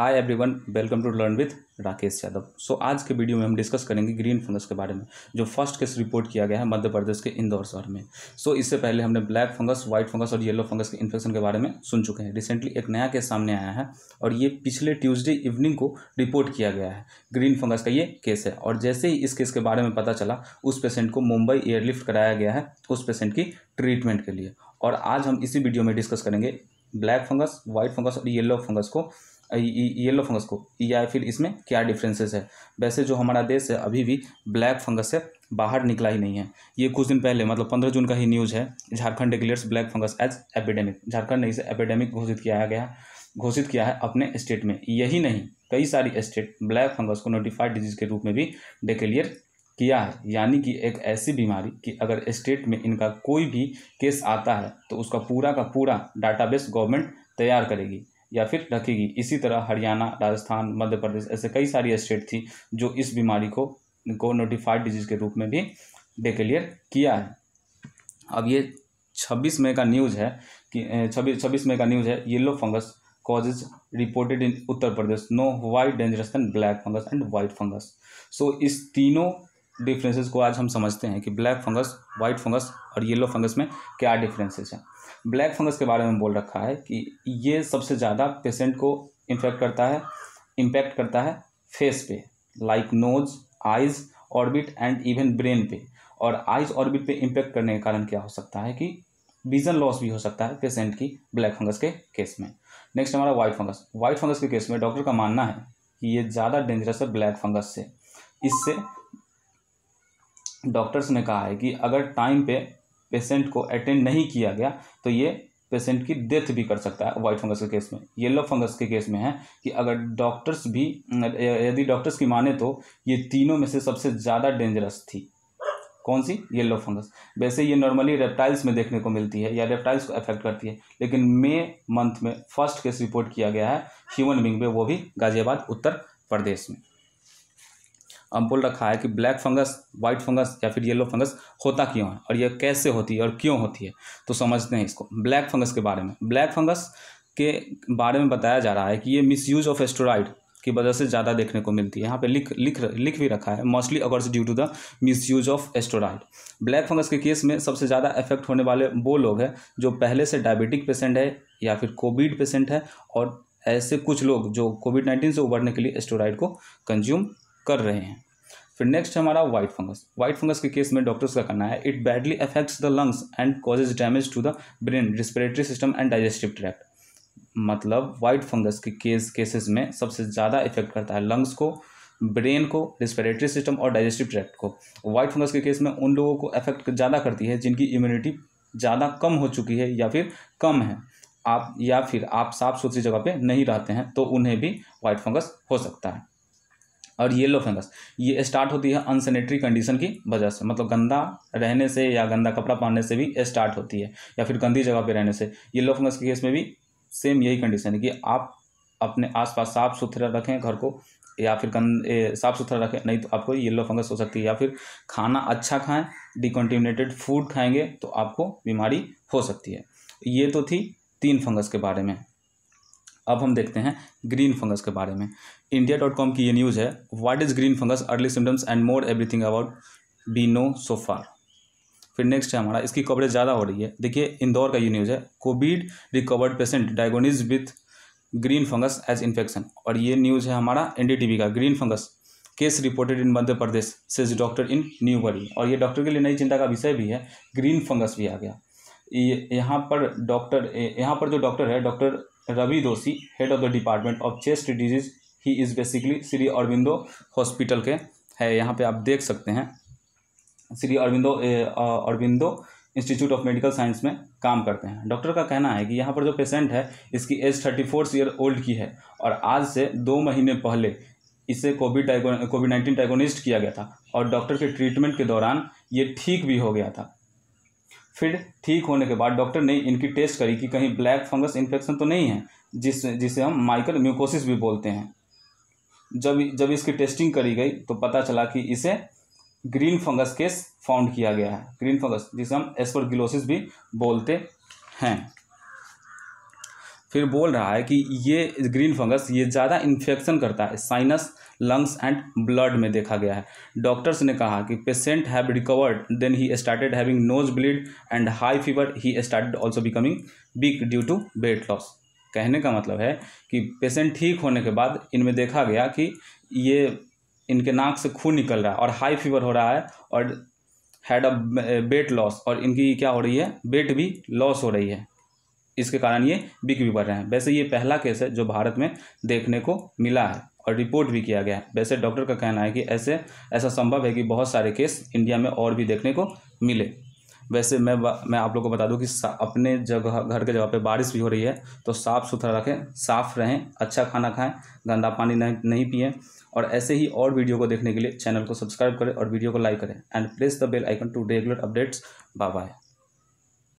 hi everyone welcome to learn with Rakesh Yadav so आज के video में हम डिस्कस करेंगे ग्रीन फंगस के बारे में जो फर्स्ट केस रिपोर्ट किया गया है मध्य प्रदेश के इंदौर शहर में सो so, इससे पहले हमने ब्लैक फंगस व्हाइट फंगस और येलो फंगस के इन्फेक्शन के बारे में सुन चुके हैं रिसेंटली एक नया केस सामने आया है और ये पिछले ट्यूजडे इवनिंग को रिपोर्ट किया गया है ग्रीन फंगस का ये केस है और जैसे ही इस केस के बारे में पता चला उस पेशेंट को मुंबई एयरलिफ्ट कराया गया है उस पेशेंट की ट्रीटमेंट के लिए और आज हम इसी वीडियो में डिस्कस करेंगे ब्लैक फंगस व्हाइट फंगस और येलो फंगस को येलो फंगस को या फिर इसमें क्या डिफरेंसेस है वैसे जो हमारा देश है अभी भी ब्लैक फंगस से बाहर निकला ही नहीं है ये कुछ दिन पहले मतलब पंद्रह जून का ही न्यूज़ है Jharkhand declares black fungus as epidemic Jharkhand ने इसे एपिडेमिक घोषित किया गया घोषित किया है अपने स्टेट में यही नहीं कई सारी स्टेट ब्लैक फंगस को नोटिफाइड डिजीज के रूप में भी डिक्लेयर किया है यानी कि एक ऐसी बीमारी कि अगर स्टेट में इनका कोई भी केस आता है तो उसका पूरा का पूरा डाटाबेस गवर्नमेंट तैयार करेगी या फिर ढकेगी इसी तरह हरियाणा राजस्थान मध्य प्रदेश ऐसे कई सारी स्टेट थी जो इस बीमारी को को नोटिफाइड डिजीज के रूप में भी डिक्लेयर किया है अब ये छब्बीस मई का न्यूज़ है कि छब्बीस छब्बीस मई का न्यूज़ है yellow fungus causes reported in Uttar Pradesh no white dangerous and black fungus and white fungus so इस तीनों डिफरेंसेस को आज हम समझते हैं कि ब्लैक फंगस वाइट फंगस और येलो फंगस में क्या डिफरेंसेस हैं ब्लैक फंगस के बारे में बोल रखा है कि ये सबसे ज़्यादा पेशेंट को इन्फेक्ट करता है इम्पैक्ट करता है फेस पे like nose eyes orbit and even brain पे और आइज ऑर्बिट पे इम्पैक्ट करने के कारण क्या हो सकता है कि विजन लॉस भी हो सकता है पेशेंट की ब्लैक फंगस के केस में नेक्स्ट हमारा वाइट फंगस वाइट फंगस के केस में डॉक्टर का मानना है कि ये ज़्यादा डेंजरस है ब्लैक फंगस से इससे डॉक्टर्स ने कहा है कि अगर टाइम पे पेशेंट को अटेंड नहीं किया गया तो ये पेशेंट की डेथ भी कर सकता है वाइट फंगस के केस में येलो फंगस के केस में है कि अगर डॉक्टर्स भी यदि डॉक्टर्स की माने तो ये तीनों में से सबसे ज़्यादा डेंजरस थी कौन सी येलो फंगस वैसे ये नॉर्मली रेप्टाइल्स में देखने को मिलती है या रेप्टाइल्स को अफेक्ट करती है लेकिन मे मंथ में फर्स्ट केस रिपोर्ट किया गया है ह्यूमन बींग में वो भी गाजियाबाद उत्तर प्रदेश में हम बोल रखा है कि ब्लैक फंगस व्हाइट फंगस या फिर येलो फंगस होता क्यों है और यह कैसे होती है और क्यों होती है तो समझते हैं इसको ब्लैक फंगस के बारे में ब्लैक फंगस के बारे में बताया जा रहा है कि ये मिसयूज ऑफ एस्टोराइड की वजह से ज़्यादा देखने को मिलती है यहाँ पे लिख लिख लिख भी रखा है मोस्टली अगर due to the misuse of steroid black fungus के केस में सबसे ज़्यादा इफेक्ट होने वाले वो लोग हैं जो पहले से डायबिटिक पेशेंट है या फिर कोविड पेशेंट है और ऐसे कुछ लोग जो कोविड नाइन्टीन से उबरने के लिए एस्टोराइड को कंज्यूम कर रहे हैं फिर नेक्स्ट हमारा वाइट फंगस व्हाइट फंगस के केस में डॉक्टर्स का कहना है it badly affects the lungs and causes damage to the brain respiratory system and digestive tract मतलब व्हाइट फंगस के केस केसेस में सबसे ज़्यादा इफेक्ट करता है लंग्स को ब्रेन को रिस्परेटरी सिस्टम और डाइजेस्टिव ट्रैक्ट को व्हाइट फंगस के केस में उन लोगों को इफेक्ट ज़्यादा करती है जिनकी इम्यूनिटी ज़्यादा कम हो चुकी है या फिर कम है आप या फिर आप साफ सुथरी जगह पे नहीं रहते हैं तो उन्हें भी वाइट फंगस हो सकता है और येलो फंगस ये स्टार्ट होती है अनसेनेटरी कंडीशन की वजह से मतलब गंदा रहने से या गंदा कपड़ा पहनने से भी स्टार्ट होती है या फिर गंदी जगह पे रहने से येलो फंगस के केस में भी सेम यही कंडीशन है कि आप अपने आसपास साफ सुथरा रखें घर को या फिर गंद साफ़ सुथरा रखें नहीं तो आपको येलो फंगस हो सकती है या फिर खाना अच्छा खाएँ डिकन्टिनेटेड फूड खाएंगे तो आपको बीमारी हो सकती है ये तो थी तीन फंगस के बारे में अब हम देखते हैं ग्रीन फंगस के बारे में इंडिया डॉट कॉम की ये न्यूज़ है what is green fungus early symptoms and more everything about be know so far फिर नेक्स्ट है हमारा इसकी कवरेज ज़्यादा हो रही है देखिए इंदौर का ये न्यूज़ है covid recovered patient diagnosed with green fungus as infection और ये न्यूज़ है हमारा एन का green fungus case reported in Madhya Pradesh says doctor in new world और ये डॉक्टर के लिए नई चिंता का विषय भी है ग्रीन फंगस भी आ गया यहाँ पर डॉक्टर यहाँ पर जो डॉक्टर है doctor Ravi Doshi head of the department of chest disease he is basically Shri Aurobindo Hospital के है यहाँ पे आप देख सकते हैं Shri Aurobindo Aurobindo Institute of Medical Science में काम करते हैं डॉक्टर का कहना है कि यहाँ पर जो पेशेंट है इसकी age thirty four year old की है और आज से दो महीने पहले इसे कोविड कोविड नाइन्टीन टाइगोनिस्ट किया गया था और डॉक्टर के ट्रीटमेंट के दौरान ये ठीक भी हो गया था फिर ठीक होने के बाद डॉक्टर ने इनकी टेस्ट करी कि कहीं ब्लैक फंगस इन्फेक्शन तो नहीं है जिस जिसे हम माइकल म्यूकोसिस भी बोलते हैं जब जब इसकी टेस्टिंग करी गई तो पता चला कि इसे ग्रीन फंगस केस फाउंड किया गया है ग्रीन फंगस जिसे हम एस्परगिलोसिस भी बोलते हैं फिर बोल रहा है कि ये ग्रीन फंगस ये ज़्यादा इन्फेक्शन करता है साइनस लंग्स एंड ब्लड में देखा गया है डॉक्टर्स ने कहा कि patient have recovered then he started having nose bleed and high fever he started also becoming weak due to weight loss कहने का मतलब है कि पेशेंट ठीक होने के बाद इनमें देखा गया कि ये इनके नाक से खून निकल रहा है और हाई फीवर हो रहा है और हैड अ वेट लॉस और इनकी क्या हो रही है वेट भी लॉस हो रही है इसके कारण ये बिक भी बढ़ रहे हैं वैसे ये पहला केस है जो भारत में देखने को मिला है और रिपोर्ट भी किया गया है वैसे डॉक्टर का कहना है कि ऐसे ऐसा संभव है कि बहुत सारे केस इंडिया में और भी देखने को मिले वैसे मैं मैं आप लोग को बता दूं कि अपने जगह घर के जगह पे बारिश भी हो रही है तो साफ़ सुथरा रखें साफ़ रहें अच्छा खाना खाएं गंदा पानी नहीं नहीं पिए और ऐसे ही और वीडियो को देखने के लिए चैनल को सब्सक्राइब करें और वीडियो को लाइक करें and press the bell icon to regular updates bye bye